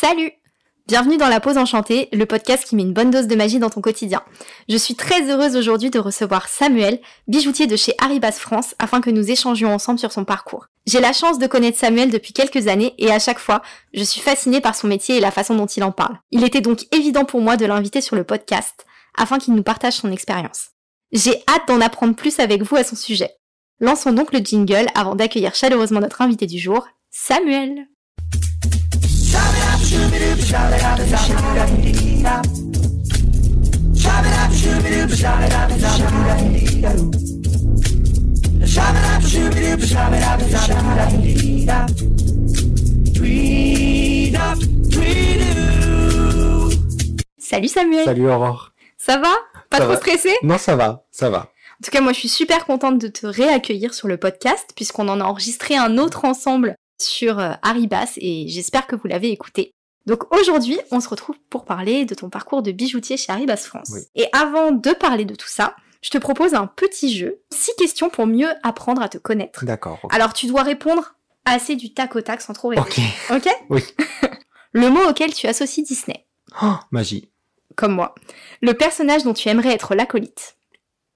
Salut Bienvenue dans La Pause Enchantée, le podcast qui met une bonne dose de magie dans ton quotidien. Je suis très heureuse aujourd'hui de recevoir Samuel, bijoutier de chez Arribas France, afin que nous échangions ensemble sur son parcours. J'ai la chance de connaître Samuel depuis quelques années et à chaque fois, je suis fascinée par son métier et la façon dont il en parle. Il était donc évident pour moi de l'inviter sur le podcast, afin qu'il nous partage son expérience. J'ai hâte d'en apprendre plus avec vous à son sujet. Lançons donc le jingle avant d'accueillir chaleureusement notre invité du jour, Samuel. Salut Samuel. Salut Aurore. Ça va Pas trop stressé Non, ça va, ça va. En tout cas, moi, je suis super contente de te réaccueillir sur le podcast, puisqu'on en a enregistré un autre ensemble sur euh, Arribas, et j'espère que vous l'avez écouté. Donc aujourd'hui, on se retrouve pour parler de ton parcours de bijoutier chez Arribas France. Et avant de parler de tout ça, je te propose un petit jeu, six questions pour mieux apprendre à te connaître. D'accord. Alors tu dois répondre assez du tac au tac sans trop répondre. Ok. Ok Oui. Le mot auquel tu associes Disney. Oh, magie. Comme moi. Le personnage dont tu aimerais être l'acolyte.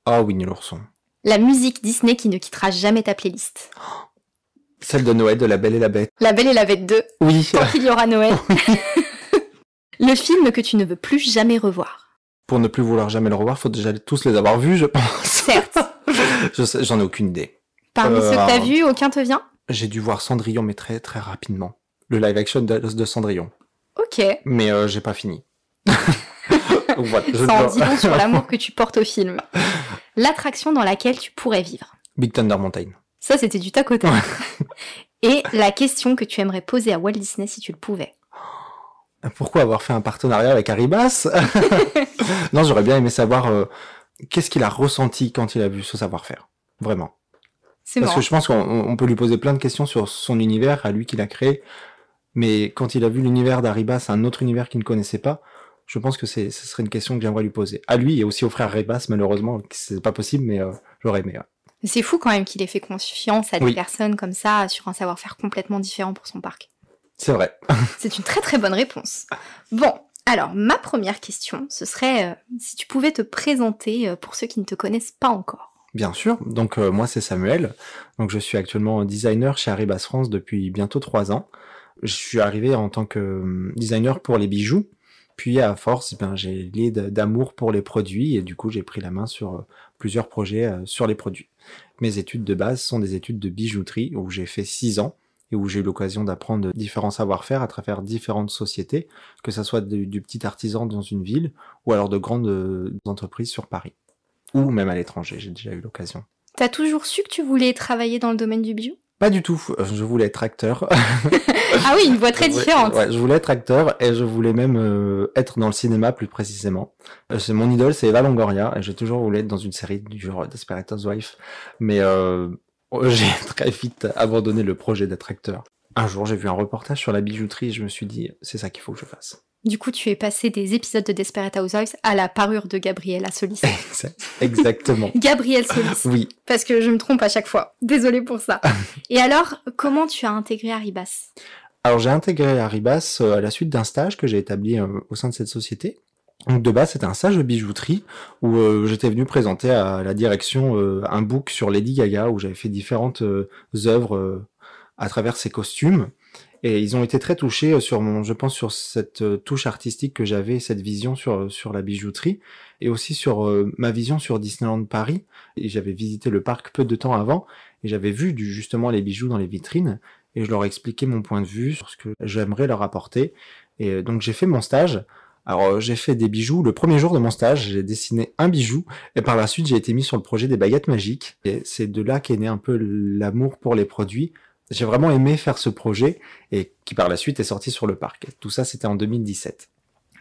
Ah, oui, Winnie l'ourson. La musique Disney qui ne quittera jamais ta playlist. Oh, celle de Noël de La Belle et la Bête. La Belle et la Bête 2. Oui. Tant qu'il y aura Noël. le film que tu ne veux plus jamais revoir. Pour ne plus vouloir jamais le revoir, faut déjà tous les avoir vus, je pense. Certes. J'en ai aucune idée. Parmi euh, ceux que as vus, aucun te vient J'ai dû voir Cendrillon, mais très très rapidement. Le live action de, Cendrillon. Ok. Mais euh, j'ai pas fini. Sans sur l'amour que tu portes au film. L'attraction dans laquelle tu pourrais vivre. Big Thunder Mountain. Ça, c'était du ta Et la question que tu aimerais poser à Walt Disney si tu le pouvais ah, Pourquoi avoir fait un partenariat avec Arribas Non, j'aurais bien aimé savoir euh, qu'est-ce qu'il a ressenti quand il a vu ce savoir-faire. Vraiment. C'est Parce que je pense qu'on peut lui poser plein de questions sur son univers, à lui qu'il a créé. Mais quand il a vu l'univers d'Arribas, un autre univers qu'il ne connaissait pas, je pense que ce serait une question que j'aimerais lui poser. À lui et aussi au frère Ribas, malheureusement, c'est pas possible, mais euh, j'aurais aimé. C'est fou quand même qu'il ait fait confiance à des personnes comme ça sur un savoir-faire complètement différent pour son parc. C'est vrai. C'est une très très bonne réponse. Bon, alors ma première question, ce serait euh, si tu pouvais te présenter euh, pour ceux qui ne te connaissent pas encore. Bien sûr. Donc euh, moi c'est Samuel. Donc je suis actuellement designer chez Arribas France depuis bientôt trois ans. Je suis arrivé en tant que designer pour les bijoux. Puis à force, eh ben, j'ai lié d'amour pour les produits et du coup j'ai pris la main sur euh, plusieurs projets euh, sur les produits. Mes études de base sont des études de bijouterie où j'ai fait 6 ans et où j'ai eu l'occasion d'apprendre différents savoir-faire à travers différentes sociétés, que ce soit du, du, petit artisan dans une ville ou alors de grandes euh, entreprises sur Paris ou même à l'étranger, j'ai déjà eu l'occasion. T'as toujours su que tu voulais travailler dans le domaine du bijou pas du tout. Euh, je voulais être acteur. ah oui, une voix très différente. je voulais être acteur et je voulais même euh, être dans le cinéma plus précisément. Euh, c'est mon idole, c'est Eva Longoria et j'ai toujours voulu être dans une série du genre Desperate Wife. Mais j'ai très vite abandonné le projet d'être acteur. Un jour, j'ai vu un reportage sur la bijouterie et je me suis dit, c'est ça qu'il faut que je fasse. Du coup, tu es passé des épisodes de Desperate Housewives à la parure de Gabriella Solis. Exactement. Gabrielle Solis. Oui. Parce que je me trompe à chaque fois. Désolée pour ça. Et alors, comment tu as intégré Arribas Alors, j'ai intégré Arribas euh, à la suite d'un stage que j'ai établi euh, au sein de cette société. Donc de base, c'était un stage de bijouterie où euh, j'étais venu présenter à la direction un book sur Lady Gaga où j'avais fait différentes œuvres à travers ses costumes. Et ils ont été très touchés euh, sur mon, je pense, sur cette euh, touche artistique que j'avais, cette vision sur, euh, sur la bijouterie et aussi sur ma vision sur Disneyland Paris. Et j'avais visité le parc peu de temps avant et j'avais vu du, justement les bijoux dans les vitrines et je leur ai expliqué mon point de vue sur ce que j'aimerais leur apporter. Et donc j'ai fait mon stage. Alors j'ai fait des bijoux. Le premier jour de mon stage, j'ai dessiné un bijou et par la suite j'ai été mis sur le projet des baguettes magiques. Et c'est de là qu'est né un peu l'amour pour les produits j'ai vraiment aimé faire ce projet et qui par la suite est sorti sur le parc. Tout ça, c'était en 2017.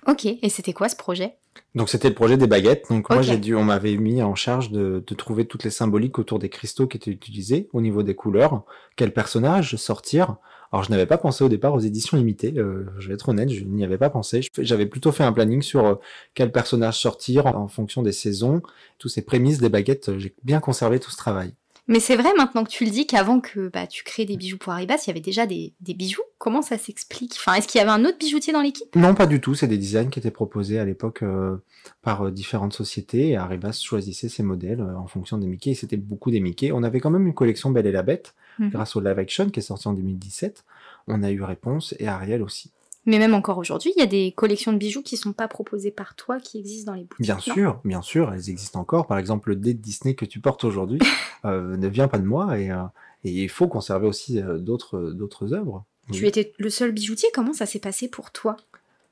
Ok, et c'était quoi ce projet Donc c'était le projet des baguettes. Donc moi j'ai dû, on m'avait mis en charge de, trouver toutes les symboliques autour des cristaux qui étaient utilisés au niveau des couleurs, quel personnage sortir. Alors je n'avais pas pensé au départ aux éditions limitées. Euh, je vais être honnête, je n'y avais pas pensé. J'avais plutôt fait un planning sur euh, quel personnage sortir en fonction des saisons, toutes ces prémices des baguettes. Euh, j'ai bien conservé tout ce travail. Mais c'est vrai maintenant que tu le dis qu'avant que bah, tu crées des bijoux pour Arribas, il y avait déjà des, des bijoux. Comment ça s'explique Enfin, est-ce qu'il y avait un autre bijoutier dans l'équipe Non, pas du tout. C'est des designs qui étaient proposés à l'époque euh, par euh, différentes sociétés et Arribas choisissait ses modèles euh, en fonction des Mickey. c'était beaucoup des Mickey. On avait quand même une collection Belle et la Bête mmh. grâce au Live Action qui est sorti en 2017. On a eu réponse et Ariel aussi. Mais même encore aujourd'hui, il y a des collections de bijoux qui ne sont pas proposées par toi, qui existent dans les boutiques. Bien sûr, bien sûr, elles existent encore. Par exemple, le dé de Disney que tu portes aujourd'hui euh, ne vient pas de moi et, euh, il faut conserver aussi euh, d'autres œuvres. Tu étais le seul bijoutier. Comment ça s'est passé pour toi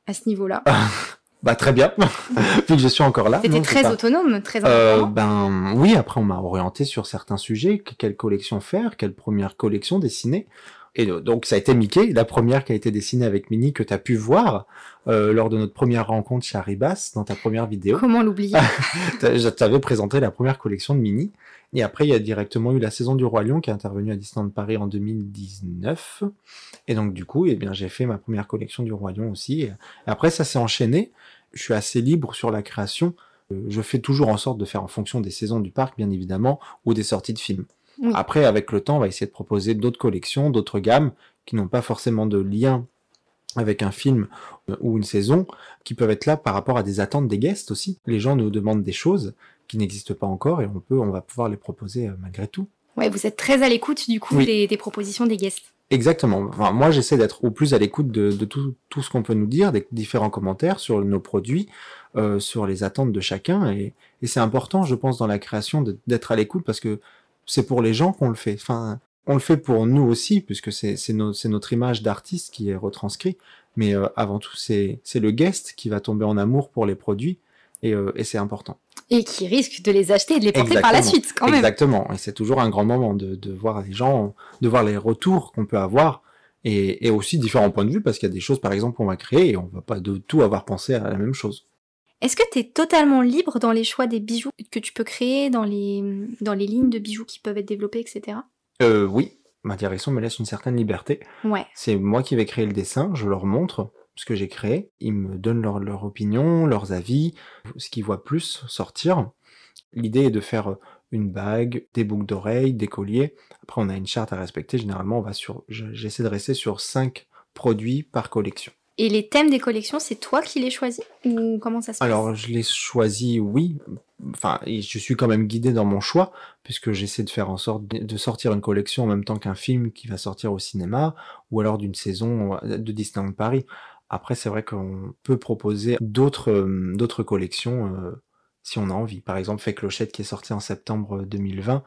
à ce niveau-là Bah très bien, vu je suis encore là. C'était très autonome, très indépendant. ben oui, après on m'a orienté sur certains sujets, quelle collection faire, quelle première collection dessiner. Et donc ça a été Mickey, la première qui a été dessinée avec Mini que tu as pu voir euh, lors de notre première rencontre chez Arribas, dans ta première vidéo. Comment l'oublier Je t'avais présenté la première collection de Mini, Et après, il y a directement eu la saison du Roi Lion qui est intervenue à Disneyland Paris en 2019. Et donc du coup, eh bien j'ai fait ma première collection du Roi Lion aussi. après, ça s'est enchaîné. Je suis assez libre sur la création. Euh, je fais toujours en sorte de faire en fonction des saisons du parc, bien évidemment, ou des sorties de films. Après, avec le temps, on va essayer de proposer d'autres collections, d'autres gammes qui n'ont pas forcément de lien avec un film euh, ou une saison, qui peuvent être là par rapport à des attentes des guests aussi. Les gens nous demandent des choses qui n'existent pas encore et on peut, on va pouvoir les proposer euh, malgré tout. Ouais, vous êtes très à l'écoute du coup des, propositions des guests. Exactement. moi, j'essaie d'être au plus à l'écoute de, tout, ce qu'on peut nous dire, des différents commentaires sur nos produits, euh, sur les attentes de chacun. et c'est important, je pense, dans la création d'être à l'écoute parce que c'est pour les gens qu'on le fait. Enfin, on le fait pour nous aussi, puisque c'est notre image d'artiste qui est retranscrite. Mais euh, avant tout, c'est le guest qui va tomber en amour pour les produits, euh, et, c'est important. Et qui risque de les acheter et de les porter par la suite, quand même. Exactement. Et c'est toujours un grand moment de, voir les gens, de voir les retours qu'on peut avoir. Et, aussi différents points de vue, parce qu'il y a des choses, par exemple, qu'on va créer et on ne va pas de tout avoir pensé à la même chose. Est-ce que tu es totalement libre dans les choix des bijoux que tu peux créer, dans les, dans les lignes de bijoux qui peuvent être développées, etc. Euh, oui, ma direction me laisse une certaine liberté. Ouais. C'est moi qui vais créer le dessin, je leur montre ce que j'ai créé, ils me donnent leur, opinion, leurs avis, ce qu'ils voient plus sortir. L'idée est de faire une bague, des boucles d'oreilles, des colliers. Après, on a une charte à respecter. Généralement, on va sur, j'essaie de rester sur cinq produits par collection. Et les thèmes des collections, c'est toi qui les choisis ou comment ça se passe Alors, je les choisis, oui. Enfin, je suis quand même guidé dans mon choix puisque j'essaie de faire en sorte de sortir une collection en même temps qu'un film qui va sortir au cinéma ou alors d'une saison euh, de Disneyland Paris. Après, c'est vrai qu'on peut proposer d'autres euh, d'autres collections euh, si on a envie. Par exemple, Fait Clochette qui est sorti en septembre 2020,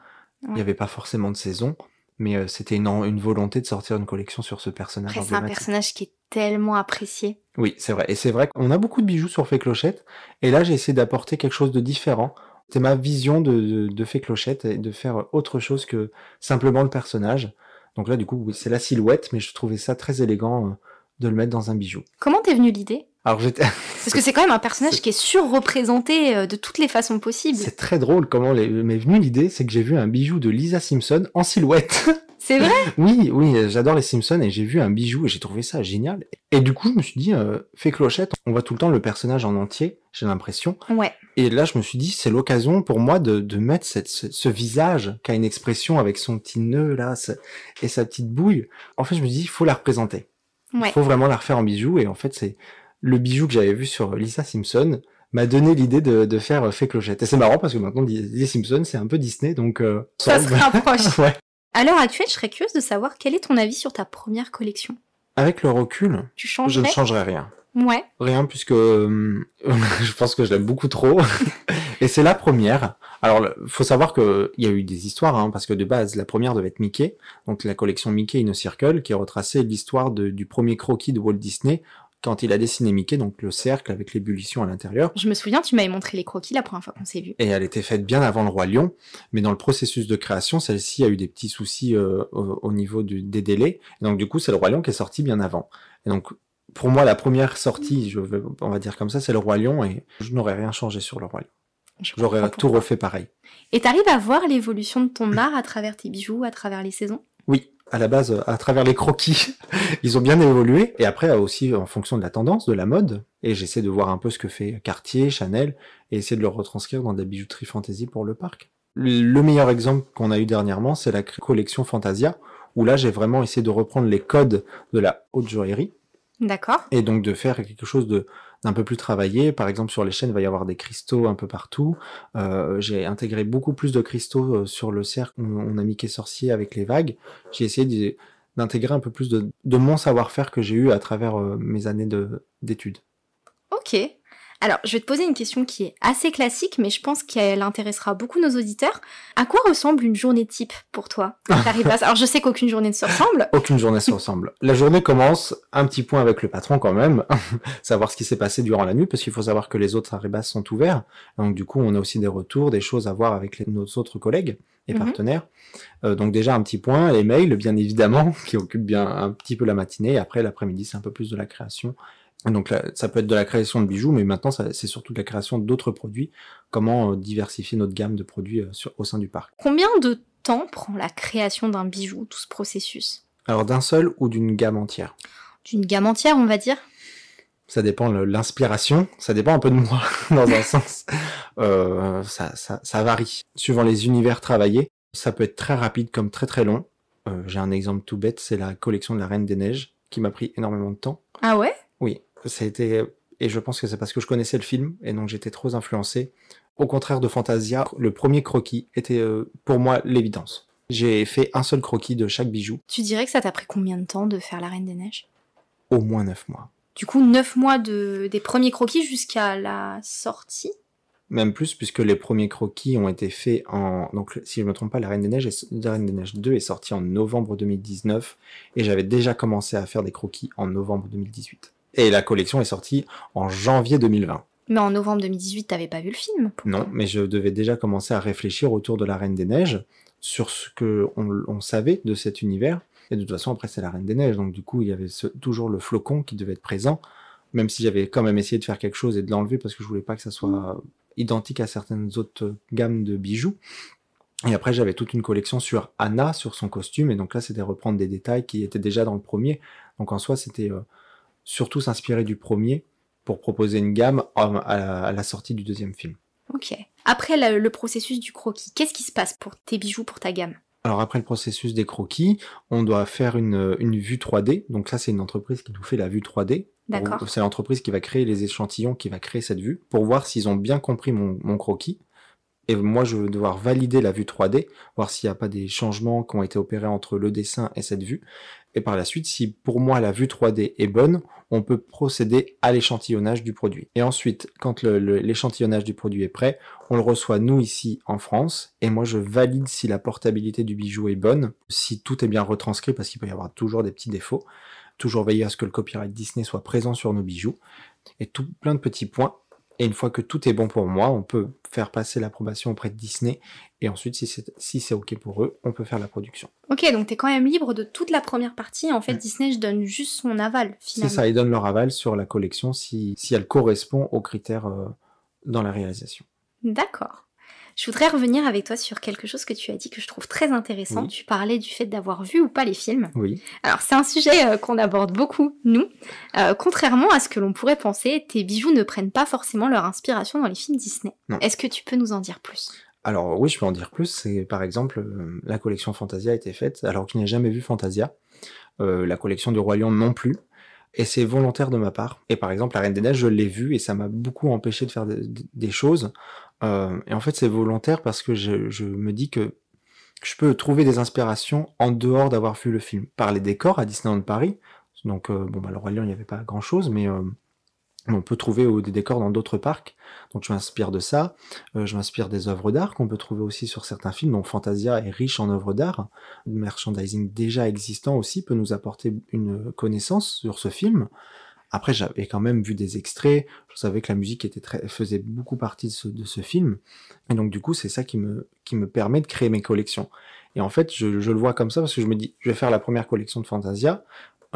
il n'y avait pas forcément de saison mais c'était une, une, volonté de sortir une collection sur ce personnage. C'est un personnage qui est tellement apprécié. Oui, c'est vrai. Et c'est vrai qu'on a beaucoup de bijoux sur Fait Clochette. Et là, j'ai essayé d'apporter quelque chose de différent. C'est ma vision de, de, Clochette et de faire autre chose que simplement le personnage. Donc là, du coup, c'est la silhouette, mais je trouvais ça très élégant euh, de le mettre dans un bijou. Comment t'es venue l'idée alors j'étais. Parce que c'est quand même un personnage qui est surreprésenté euh, de toutes les façons possibles. C'est très drôle comment m'est venue l'idée, c'est que j'ai vu un bijou de Lisa Simpson en silhouette. C'est vrai Oui, oui, j'adore les Simpsons et j'ai vu un bijou et j'ai trouvé ça génial. Et du coup, je me suis dit, euh, fais clochette, on voit tout le temps le personnage en entier, j'ai l'impression. Ouais. Et là, je me suis dit, c'est l'occasion pour moi de, mettre ce, visage qui a une expression avec son petit nœud là et sa petite bouille. En fait, je me suis dit, il faut la représenter. Il faut vraiment la refaire en bijou et en fait, c'est le bijou que j'avais vu sur Lisa Simpson m'a donné l'idée de, faire euh, Fée Clochette. Et c'est marrant parce que maintenant, les Simpson, c'est un peu Disney, donc... Euh, ça, se rapproche. ouais. À l'heure actuelle, je serais curieuse de savoir quel est ton avis sur ta première collection. Avec le recul, je ne changerai rien. Ouais. Rien puisque euh, je pense que je l'aime beaucoup trop. Et c'est la première. Alors, faut savoir qu'il y a eu des histoires, hein, parce que de base, la première devait être Mickey, donc la collection Mickey in a Circle, qui retraçait l'histoire du premier croquis de Walt Disney quand il a dessiné Mickey, donc le cercle avec l'ébullition à l'intérieur. Je me souviens, tu m'avais montré les croquis la première fois qu'on s'est vu. Et elle était faite bien avant le Roi Lion, mais dans le processus de création, celle-ci a eu des petits soucis euh, au, niveau des délais. donc du coup, c'est le Roi Lion qui est sorti bien avant. Et donc pour moi, la première sortie, je on va dire comme ça, c'est le Roi Lion, et je n'aurais rien changé sur le Roi Lion. J'aurais tout refait pareil. Et t'arrives à voir l'évolution de ton art à travers tes bijoux, à travers les saisons Oui, à la base, à travers les croquis, ils ont bien évolué. Et après, aussi en fonction de la tendance, de la mode. Et j'essaie de voir un peu ce que fait Cartier, Chanel, et essayer de le retranscrire dans des la bijouterie fantasy pour le parc. Le meilleur exemple qu'on a eu dernièrement, c'est la collection Fantasia, où là, j'ai vraiment essayé de reprendre les codes de la haute joaillerie. D'accord. Et donc de faire quelque chose de un peu plus travaillé. Par exemple, sur les chaînes, il va y avoir des cristaux un peu partout. Euh, j'ai intégré beaucoup plus de cristaux euh, sur le cercle. On, a mis qu'est Sorcier avec les vagues. J'ai essayé d'intégrer un peu plus de, de mon savoir-faire que j'ai eu à travers euh, mes années d'études. Ok, alors, je vais te poser une question qui est assez classique, mais je pense qu'elle intéressera beaucoup nos auditeurs. À quoi ressemble une journée type pour toi Alors, je sais qu'aucune journée ne se ressemble. Aucune journée ne se ressemble. La journée commence, un petit point avec le patron quand même, savoir ce qui s'est passé durant la nuit, parce qu'il faut savoir que les autres Arribas sont ouverts. Donc, du coup, on a aussi des retours, des choses à voir avec nos autres collègues et mhm. partenaires. Euh, donc déjà un petit point, les mails bien évidemment, qui occupent bien un petit peu la matinée, après l'après-midi c'est un peu plus de la création donc là, ça peut être de la création de bijoux, mais maintenant c'est surtout de la création d'autres produits. Comment euh, diversifier notre gamme de produits euh, au sein du parc Combien de temps prend la création d'un bijou, tout ce processus Alors d'un seul ou d'une gamme entière D'une gamme entière, on va dire ça dépend l'inspiration, ça dépend un peu de moi dans un sens. Euh, ça, varie. Suivant les univers travaillés, ça peut être très rapide comme très très long. J'ai un exemple tout bête, c'est la collection de la Reine des Neiges qui m'a pris énormément de temps. Ah ouais Oui, c'était et je pense que c'est parce que je connaissais le film, et donc j'étais trop influencé. Au contraire de Fantasia, le premier croquis était euh, pour moi l'évidence. J'ai fait un seul croquis de chaque bijou. Tu dirais que ça t'a pris combien de temps de faire la Reine des Neiges Au moins 9 mois. Du coup, 9 mois de, des premiers croquis jusqu'à la sortie Même plus, puisque les premiers croquis ont été faits en. Donc, si je ne me trompe pas, la Reine des Neiges, la Reine des Neiges 2 est sortie en novembre 2019, et j'avais déjà commencé à faire des croquis en novembre 2018. Et la collection est sortie en janvier 2020. Mais en novembre 2018, tu t'avais pas vu le film Non, mais je devais déjà commencer à réfléchir autour de la Reine des Neiges, sur ce que on, savait de cet univers. Et de toute façon, après, c'est la Reine des Neiges, donc du coup, il y avait toujours le flocon qui devait être présent, même si j'avais quand même essayé de faire quelque chose et de l'enlever parce que je voulais pas que ça soit mm. identique à certaines autres gammes de bijoux. Et après, j'avais toute une collection sur Anna, sur son costume, et donc là, c'était reprendre des détails qui étaient déjà dans le premier. Donc en soi, c'était euh, surtout s'inspirer du premier pour proposer une gamme à la sortie du deuxième film. Ok. Après le processus du croquis, qu'est-ce qui se passe pour tes bijoux, pour ta gamme alors après le processus des croquis, on doit faire une, vue 3D. Donc ça, c'est une entreprise qui nous fait la vue 3D. D'accord. C'est l'entreprise qui va créer les échantillons, qui va créer cette vue, pour voir s'ils ont bien compris mon, mon croquis. Et moi, je vais devoir valider la vue 3D, voir s'il n'y a pas des changements qui ont été opérés entre le dessin et cette vue. Et par la suite, si pour moi la vue 3D est bonne, on peut procéder à l'échantillonnage du produit. Et ensuite, quand l'échantillonnage du produit est prêt, on le reçoit nous ici en France, et moi je valide si la portabilité du bijou est bonne, si tout est bien retranscrit, parce qu'il peut y avoir toujours des petits défauts, toujours veiller à ce que le copyright Disney soit présent sur nos bijoux, et tout plein de petits points et une fois que tout est bon pour moi, on peut faire passer l'approbation auprès de Disney. Et ensuite, si c'est si OK pour eux, on peut faire la production. Ok, donc tu es quand même libre de toute la première partie. En fait, Disney, je donne juste son aval, finalement. C'est ça, ils donnent leur aval sur la collection si, si elle correspond aux critères euh, dans la réalisation. D'accord. Je voudrais revenir avec toi sur quelque chose que tu as dit que je trouve très intéressant. Tu parlais du fait d'avoir vu ou pas les films. Oui. Alors c'est un sujet euh, qu'on aborde beaucoup, nous. Euh, contrairement à ce que l'on pourrait penser, tes bijoux ne prennent pas forcément leur inspiration dans les films Disney. Est-ce que tu peux nous en dire plus alors oui, je peux en dire plus. C'est par exemple euh, la collection Fantasia a été faite alors que je n'ai jamais vu Fantasia. la collection du Roi non plus et c'est volontaire de ma part. Et par exemple, la Reine des Neiges, je l'ai vu et ça m'a beaucoup empêché de faire des choses. Euh, et en fait, c'est volontaire parce que je, me dis que je peux trouver des inspirations en dehors d'avoir vu le film. Par les décors à Disneyland Paris. Donc, euh, bon, bah, le Roi il n'y avait pas grand chose, mais euh, on peut trouver des décors dans d'autres parcs. Donc je m'inspire de ça. Euh, je m'inspire des œuvres d'art qu'on peut trouver aussi sur certains films. Donc Fantasia est riche en œuvres d'art. Le merchandising déjà existant aussi peut nous apporter une connaissance sur ce film. Après, j'avais quand même vu des extraits. Je savais que la musique était très, faisait beaucoup partie de ce, film. Et donc du coup, c'est ça qui me, qui me permet de créer mes collections. Et en fait, je, je, le vois comme ça parce que je me dis, je vais faire la première collection de Fantasia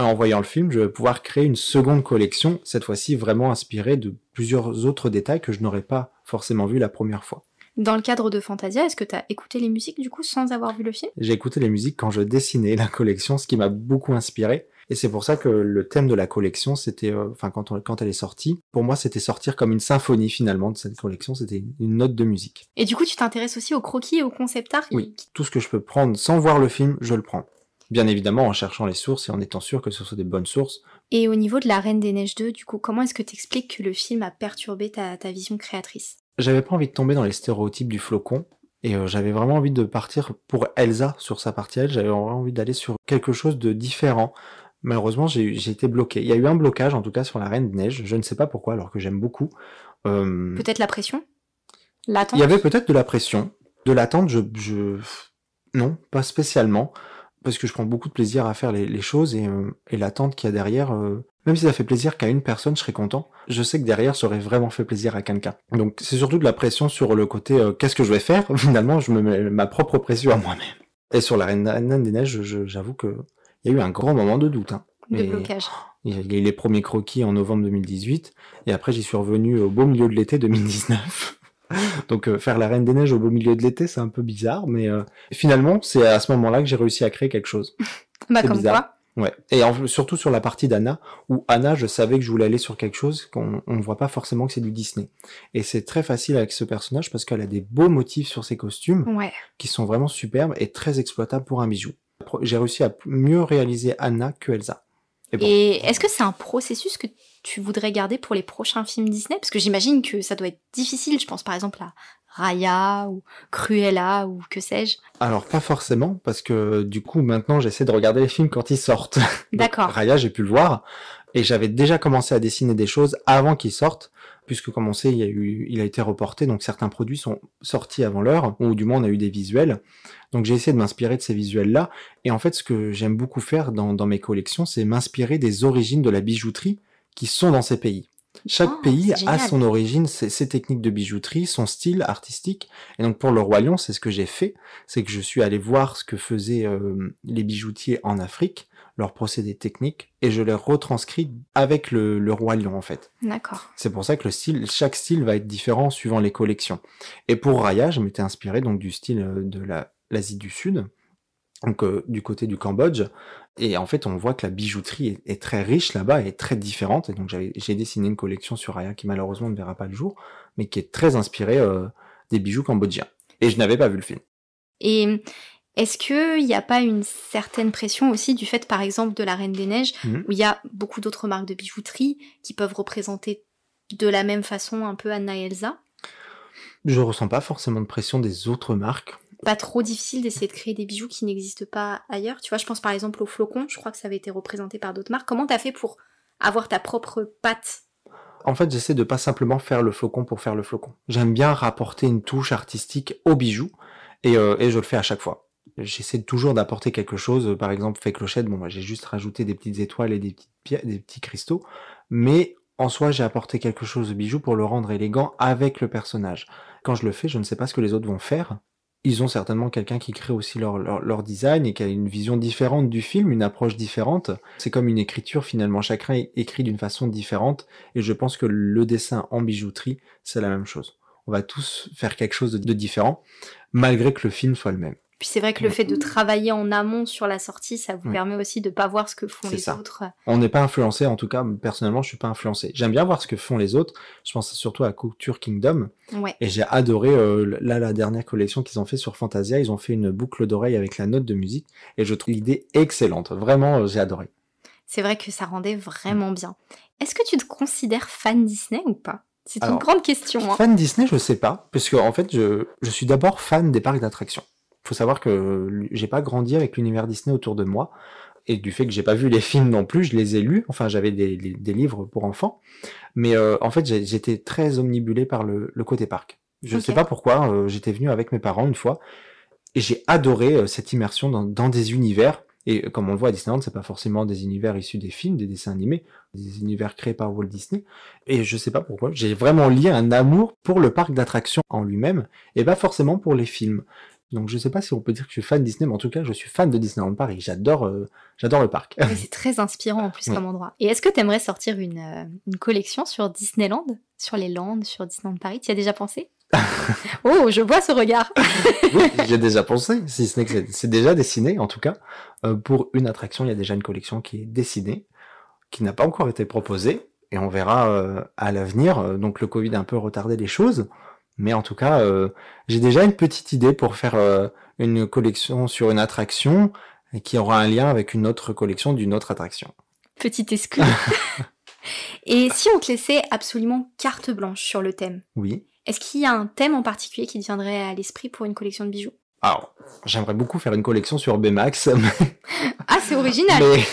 en voyant le film, je vais pouvoir créer une seconde collection, cette fois-ci vraiment inspirée de plusieurs autres détails que je n'aurais pas forcément vu la première fois. Dans le cadre de Fantasia, est-ce que tu as écouté les musiques du coup sans avoir vu le film J'ai écouté les musiques quand je dessinais la collection, ce qui m'a beaucoup inspiré. Et c'est pour ça que le thème de la collection, c'était, euh, enfin, quand, elle est sortie, pour moi, c'était sortir comme une symphonie finalement de cette collection, c'était une note de musique. Et du coup, tu t'intéresses aussi aux croquis et au concept art Oui, tout ce que je peux prendre sans voir le film, je le prends. Bien évidemment, en cherchant les sources et en étant sûr que ce sont des bonnes sources. Et au niveau de La Reine des Neiges 2, du coup, comment est-ce que tu expliques que le film a perturbé ta, vision créatrice J'avais pas envie de tomber dans les stéréotypes du flocon, et euh, j'avais vraiment envie de partir pour Elsa sur sa partie j'avais vraiment envie d'aller sur quelque chose de différent. Malheureusement, j'ai été bloqué. Il y a eu un blocage, en tout cas, sur La Reine des Neiges, je ne sais pas pourquoi, alors que j'aime beaucoup. Euh, peut-être la pression L'attente Il y avait peut-être de la pression, de l'attente, je, je... Non, pas spécialement parce que je prends beaucoup de plaisir à faire les, choses euh, et, l'attente qu'il y a derrière. Euh, même si ça fait plaisir qu'à une personne, je serais content. Je sais que derrière, ça aurait vraiment fait plaisir à quelqu'un. Donc c'est surtout de la pression sur le côté euh, qu'est-ce que je vais faire. Finalement, je me mets ma propre pression à moi-même. Et sur la Reine, des Neiges, j'avoue que il y a eu un grand moment de doute. Hein. Il y a eu les premiers croquis en novembre 2018, et après j'y suis revenu au beau milieu de l'été 2019. Donc euh, faire la Reine des Neiges au beau milieu de l'été, c'est un peu bizarre, mais euh, finalement, c'est à ce moment-là que j'ai réussi à créer quelque chose. bah comme bizarre. Ouais. Et surtout sur la partie d'Anna, où Anna, je savais que je voulais aller sur quelque chose qu'on ne voit pas forcément que c'est du Disney. Et c'est très facile avec ce personnage parce qu'elle a des beaux motifs sur ses costumes ouais. qui sont vraiment superbes et très exploitables pour un bijou. J'ai réussi à mieux réaliser Anna que Elsa. Et, et est-ce que c'est un processus que tu voudrais garder pour les prochains films Disney Parce que j'imagine que ça doit être difficile. Je pense par exemple à Raya ou Cruella ou que sais-je. Alors pas forcément parce que du coup maintenant j'essaie de regarder les films quand ils sortent. D'accord. Raya j'ai pu le voir et j'avais déjà commencé à dessiner des choses avant qu'ils sortent puisque comme on sait, il, a eu, il a été reporté, donc certains produits sont sortis avant l'heure, ou du moins on a eu des visuels. Donc j'ai essayé de m'inspirer de ces visuels-là, et en fait ce que j'aime beaucoup faire dans mes collections, c'est m'inspirer des origines de la bijouterie, qui sont dans ces pays. Chaque ah, pays a son origine, ses, techniques de bijouterie, son style artistique. Et donc pour le roi lion, c'est ce que j'ai fait, c'est que je suis allé voir ce que faisaient euh, les bijoutiers en Afrique, leurs procédés techniques, et je les retranscris avec le, le roi lion en fait. D'accord. C'est pour ça que le style, chaque style va être différent suivant les collections. Et pour Raya, je m'étais inspiré donc du style euh, de l'Asie du Sud, donc euh, du côté du Cambodge. Et en fait, on voit que la bijouterie est, très riche là-bas et très différente. Et donc j'ai dessiné une collection sur Aya qui malheureusement ne verra pas le jour, mais qui est très inspirée euh, des bijoux cambodgiens. Et je n'avais pas vu le film. Et est-ce qu'il n'y a pas une certaine pression aussi du fait, par exemple, de la Reine des Neiges, mhm. où il y a beaucoup d'autres marques de bijouterie qui peuvent représenter de la même façon un peu Anna et Elsa Je ressens pas forcément de pression des autres marques pas trop difficile d'essayer de créer des bijoux qui n'existent pas ailleurs. Tu vois, je pense par exemple au flocon, je crois que ça avait été représenté par d'autres marques. Comment t'as fait pour avoir ta propre patte en fait, j'essaie de pas simplement faire le flocon pour faire le flocon. J'aime bien rapporter une touche artistique au bijou et, euh, je le fais à chaque fois. J'essaie toujours d'apporter quelque chose. Par exemple, fait clochette, bon, moi bah, j'ai juste rajouté des petites étoiles et des, petites des petits cristaux, mais en soi, j'ai apporté quelque chose au bijou pour le rendre élégant avec le personnage. Quand je le fais, je ne sais pas ce que les autres vont faire, ils ont certainement quelqu'un qui crée aussi leur, design et qui a une vision différente du film, une approche différente. C'est comme une écriture finalement, chacun écrit d'une façon différente et je pense que le dessin en bijouterie, c'est la même chose. On va tous faire quelque chose de différent malgré que le film soit le même. Puis c'est vrai que le mm. fait de travailler en amont sur la sortie, ça vous permet aussi de pas voir ce que font les autres. On n'est pas influencé, en tout cas, personnellement, je suis pas influencé. J'aime bien voir ce que font les autres. Je pense surtout à Couture Kingdom. Et j'ai adoré, euh, là, la dernière collection qu'ils ont fait sur Fantasia, ils ont fait une boucle d'oreille avec la note de musique. Et je trouve l'idée excellente. Vraiment, euh, j'ai adoré. C'est vrai que ça rendait vraiment bien. Est-ce que tu te considères fan Disney ou pas C'est une grande question. Hein. Fan Disney, je ne sais pas, parce en fait, je, je suis d'abord fan des parcs d'attractions. Il faut savoir que euh, j'ai pas grandi avec l'univers Disney autour de moi et du fait que j'ai pas vu les films non plus, je les ai lus. Enfin, j'avais des, livres pour enfants, mais euh, en fait, j'étais très omnibulé par le, côté parc. Je ne sais pas pourquoi. Euh, j'étais venu avec mes parents une fois et j'ai adoré cette immersion dans, dans, des univers. Et comme on le voit à Disneyland, c'est pas forcément des univers issus des films, des dessins animés, des univers créés par Walt Disney. Et je sais pas pourquoi, j'ai vraiment lié un amour pour le parc d'attractions en lui-même et pas forcément pour les films. Donc je sais pas si on peut dire que je suis fan de Disney, mais en tout cas je suis fan de Disneyland Paris. J'adore, euh, j'adore le parc. c'est très inspirant en plus comme endroit. Et est-ce que tu aimerais sortir euh, une, collection sur Disneyland, sur les Landes, sur Disneyland Paris Tu y as déjà pensé Oh, je vois ce regard. oui, j'ai déjà pensé. Si ce n'est que c'est déjà dessiné en tout cas. Euh, pour une attraction, il y a déjà une collection qui est dessinée, qui n'a pas encore été proposée, et on verra à l'avenir. Donc le Covid a un peu retardé les choses. Mais en tout cas, euh, j'ai déjà une petite idée pour faire euh, une collection sur une attraction qui aura un lien avec une autre collection d'une autre attraction. Petite excuse. Et si on te laissait absolument carte blanche sur le thème Oui. Est-ce qu'il y a un thème en particulier qui te viendrait à l'esprit pour une collection de bijoux alors, j'aimerais beaucoup faire une collection sur Bmax. Ah, c'est original. Mais...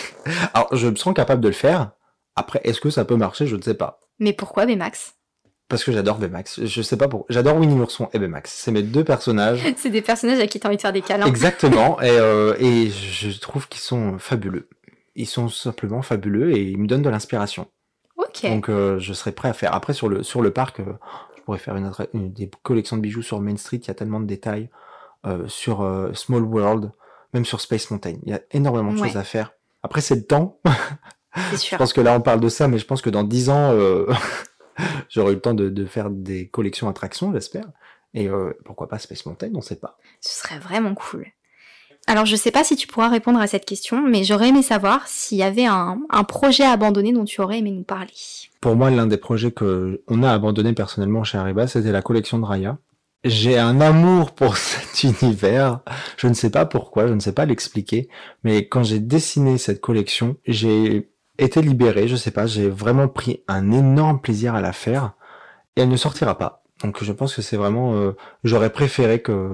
Alors, je me sens capable de le faire. Après, est-ce que ça peut marcher Je ne sais pas. Mais pourquoi Bmax parce que j'adore Baymax. Je sais pas pourquoi. J'adore Winnie l'ourson et Baymax. C'est mes deux personnages. C'est des personnages à qui t'as envie de faire des câlins. Exactement. et, euh, et je trouve qu'ils sont fabuleux. Ils sont simplement fabuleux et ils me donnent de l'inspiration. Ok. Donc euh, je serais prêt à faire. Après sur le sur le parc, euh, je pourrais faire une, des collections de bijoux sur Main Street. Il y a tellement de détails euh, sur Small World, même sur Space Mountain. Il y a énormément de choses à faire. Après c'est le temps. Sûr. je pense que là on parle de ça, mais je pense que dans dix ans, J'aurais eu le temps de, faire des collections attractions, j'espère. Et euh, pourquoi pas Space Mountain, on sait pas. Ce serait vraiment cool. Alors je sais pas si tu pourras répondre à cette question, mais j'aurais aimé savoir s'il y avait un, projet abandonné dont tu aurais aimé nous parler. Pour moi, l'un des projets que a abandonné personnellement chez Ariba, c'était la collection de Raya. J'ai un amour pour cet univers. Je ne sais pas pourquoi, je ne sais pas l'expliquer, mais quand j'ai dessiné cette collection, j'ai était libérée, je sais pas, j'ai vraiment pris un énorme plaisir à la faire et elle ne sortira pas. Donc je pense que c'est vraiment, euh, j'aurais préféré que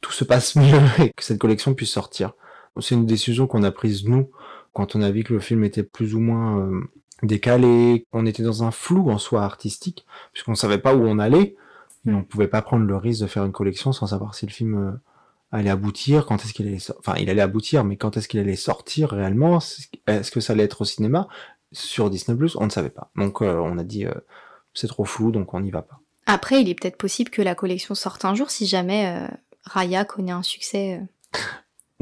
tout se passe mieux et que cette collection puisse sortir. C'est une décision qu'on a prise nous quand on a vu que le film était plus ou moins euh, décalé, qu'on était dans un flou en soi artistique puisqu'on savait pas où on allait mmh. et on pouvait pas prendre le risque de faire une collection sans savoir si le film euh, allait aboutir, quand est-ce qu'il allait sortir, enfin il allait aboutir, mais quand est-ce qu'il allait sortir réellement, est-ce que ça allait être au cinéma sur Disney Plus, on ne savait pas. Donc euh, on a dit euh, c'est trop flou, donc on n'y va pas. Après, il est peut-être possible que la collection sorte un jour si jamais euh, Raya connaît un succès.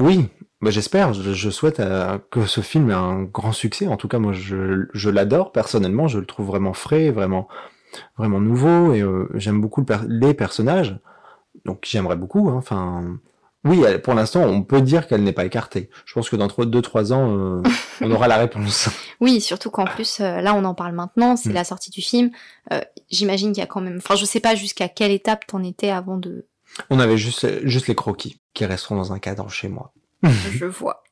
Oui, bah j'espère, je, souhaite que ce film ait un grand succès. En tout cas, moi je, je l'adore personnellement, je le trouve vraiment frais, vraiment vraiment nouveau et j'aime beaucoup les personnages donc j'aimerais beaucoup. Hein. Enfin, oui, pour l'instant, on peut dire qu'elle n'est pas écartée. Je pense que dans 2-3 ans, euh, on aura la réponse. Oui, surtout qu'en plus, euh, là, on en parle maintenant, c'est mm. la sortie du film. Euh, j'imagine qu'il y a quand même... Enfin, je sais pas jusqu'à quelle étape t'en étais avant de... On avait juste, juste les croquis qui resteront dans un cadre chez moi. je vois.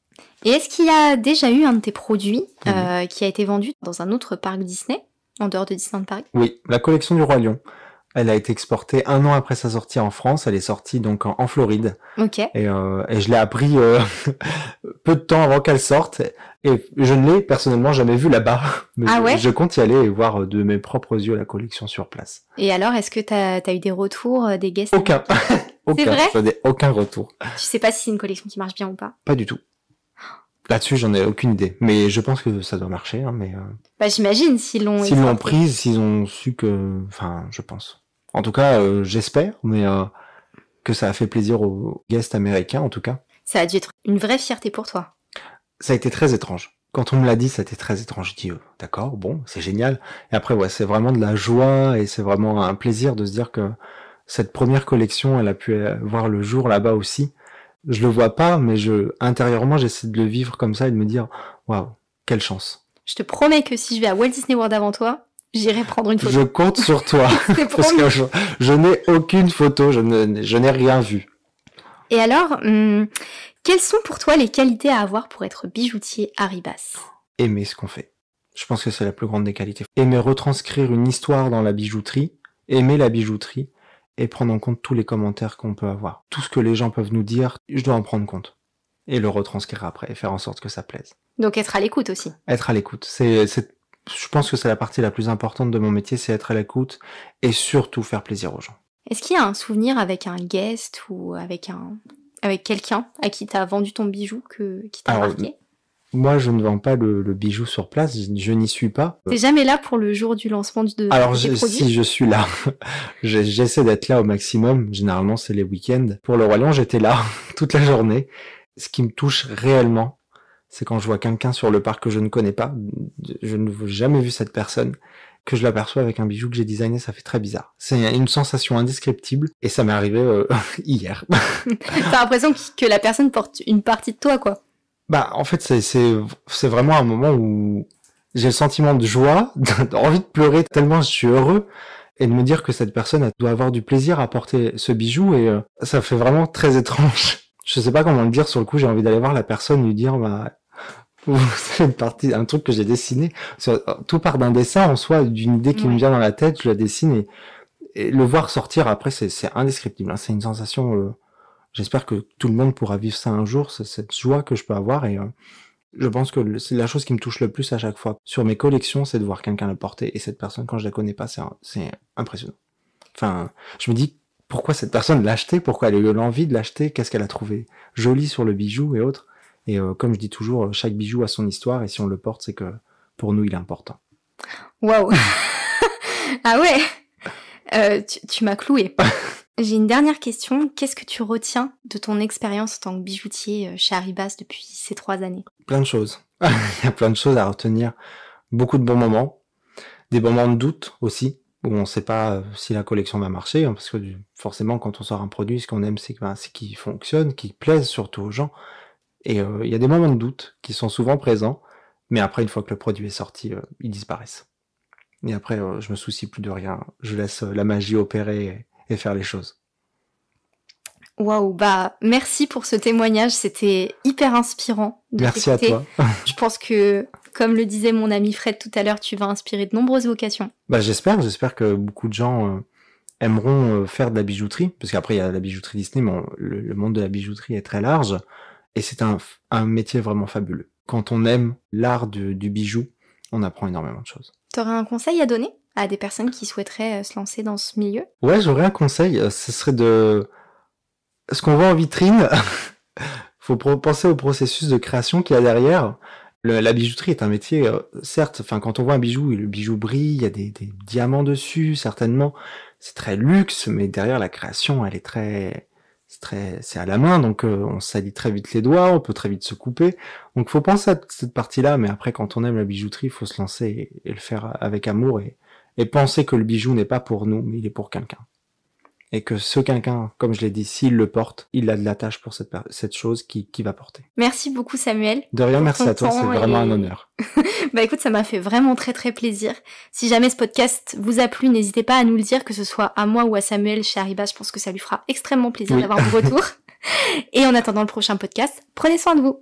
Et est-ce qu'il y a déjà eu un de tes produits qui a été vendu dans un autre parc Disney, en dehors de Disneyland Paris Oui, la collection du Roi Lion. Elle a été exportée un an après sa sortie en France. Elle est sortie donc en, Floride. Ok. Euh, et, je l'ai appris euh, peu de temps avant qu'elle sorte. Et je ne l'ai personnellement jamais vue là-bas. Mais ah je, ouais je, compte y aller et voir euh, de mes propres yeux la collection sur place. Et alors, est-ce que tu as, eu des retours, des guests Aucun. aucun. Vrai aucun retour. Tu sais pas si c'est une collection qui marche bien ou pas Pas du tout. Là-dessus, j'en ai aucune idée. Mais je pense que ça doit marcher. Hein, mais bah, j'imagine, s'ils l'on. S'ils l'ont prise, s'ils ont su que. Enfin, je pense. En tout cas, euh, j'espère, mais euh, que ça a fait plaisir aux guests américains, en tout cas. Ça a dû être une vraie fierté pour toi. Ça a été très étrange. Quand on me l'a dit, ça a été très étrange. Je dis, euh, d'accord, bon, c'est génial. Et après, ouais, c'est vraiment de la joie et c'est vraiment un plaisir de se dire que cette première collection, elle a pu voir le jour là-bas aussi. Je le vois pas, mais je, intérieurement, j'essaie de le vivre comme ça et de me dire, waouh, quelle chance. Je te promets que si je vais à Walt Disney World avant toi, J'irai prendre une photo. Je compte sur toi. parce que je, n'ai aucune photo, je n'ai rien vu. Et alors, hum, quelles sont pour toi les qualités à avoir pour être bijoutier à Ribas Aimer ce qu'on fait. Je pense que c'est la plus grande des qualités. Aimer retranscrire une histoire dans la bijouterie, aimer la bijouterie et prendre en compte tous les commentaires qu'on peut avoir. Tout ce que les gens peuvent nous dire, je dois en prendre compte. Et le retranscrire après et faire en sorte que ça plaise. Donc être à l'écoute aussi. Être à l'écoute. C'est je pense que c'est la partie la plus importante de mon métier, c'est être à l'écoute et surtout faire plaisir aux gens. Est-ce qu'il y a un souvenir avec un guest ou avec un avec quelqu'un à qui as vendu ton bijou que qui t'a marqué moi, je ne vends pas le, bijou sur place, je, n'y suis pas. T'es jamais là pour le jour du lancement de Alors, des je, si je suis là, j'essaie d'être là au maximum. Généralement, c'est les week-ends. Pour le royaume, j'étais là toute la journée. Ce qui me touche réellement, c'est quand je vois quelqu'un sur le parc que je ne connais pas, je ne n'ai jamais vu cette personne, que je l'aperçois avec un bijou que j'ai designé, ça fait très bizarre. C'est une sensation indescriptible et ça m'est arrivé euh, hier. T'as l'impression que la personne porte une partie de toi, quoi. Bah, en fait, c'est vraiment un moment où j'ai le sentiment de joie, d'envie de pleurer tellement je suis heureux et de me dire que cette personne doit avoir du plaisir à porter ce bijou et euh, ça fait vraiment très étrange je sais pas comment le dire sur le coup, j'ai envie d'aller voir la personne lui dire bah c'est partie un truc que j'ai dessiné. Tout part d'un dessin en soi, d'une idée qui me vient dans la tête, je la dessine et, le voir sortir après c'est indescriptible, hein. c'est une sensation euh, j'espère que tout le monde pourra vivre ça un jour, cette joie que je peux avoir et euh, je pense que c'est la chose qui me touche le plus à chaque fois sur mes collections, c'est de voir quelqu'un la porter et cette personne quand je la connais pas, c'est impressionnant. Enfin, je me dis pourquoi cette personne l'a acheté, pourquoi elle a eu l'envie de l'acheter, qu'est-ce qu'elle a trouvé joli sur le bijou et autres. Et euh, comme je dis toujours, chaque bijou a son histoire et si on le porte, c'est que pour nous, il est important. Waouh Ah ouais euh, Tu, m'as cloué. J'ai une dernière question. Qu'est-ce que tu retiens de ton expérience en tant que bijoutier euh, chez Arribas depuis ces trois années Plein de choses. il y a plein de choses à retenir. Beaucoup de bons moments. Des moments de doute aussi où on ne sait pas euh, si la collection va marcher, hein, parce que forcément, quand on sort un produit, ce qu'on aime, c'est ben, qu'il fonctionne, qu'il plaise surtout aux gens. Et euh, il y a des moments de doute qui sont souvent présents, mais après, une fois que le produit est sorti, euh, ils disparaissent. Et après, je me soucie plus de rien. Je laisse la magie opérer et, faire les choses. Waouh, bah merci pour ce témoignage, c'était hyper inspirant. merci à toi. je pense que comme le disait mon ami Fred tout à l'heure, tu vas inspirer de nombreuses vocations. Bah, j'espère, j'espère que beaucoup de gens euh, aimeront euh, faire de la bijouterie, parce qu'après il y a la bijouterie Disney, mais le, monde de la bijouterie est très large, et c'est un, métier vraiment fabuleux. Quand on aime l'art du, bijou, on apprend énormément de choses. aurais un conseil à donner à des personnes qui souhaiteraient euh, se lancer dans ce milieu Ouais, j'aurais un conseil, ce serait de... Ce qu'on voit en vitrine, faut penser au processus de création qu'il y a derrière, la bijouterie est un métier, euh, certes, enfin quand on voit un bijou, le bijou brille, il y a des, diamants dessus, certainement, c'est très luxe, mais derrière la création, elle est très, c'est très, c'est à la main, donc euh, on salit très vite les doigts, on peut très vite se couper, donc faut penser à cette partie-là, mais après quand on aime la bijouterie, faut se lancer et, le faire euh, avec amour et penser que le bijou n'est pas pour nous, mais il est pour quelqu'un et que ce quelqu'un, comme je l'ai dit, s'il le porte, il a de la tâche pour cette, chose qui, va porter. Merci beaucoup Samuel. De rien, merci à toi, c'est vraiment un honneur. bah écoute, ça m'a fait vraiment très très plaisir. Si jamais ce podcast vous a plu, n'hésitez pas à nous le dire, que ce soit à moi ou à Samuel chez Arriba, je pense que ça lui fera extrêmement plaisir d'avoir vos retours. et en attendant le prochain podcast, prenez soin de vous.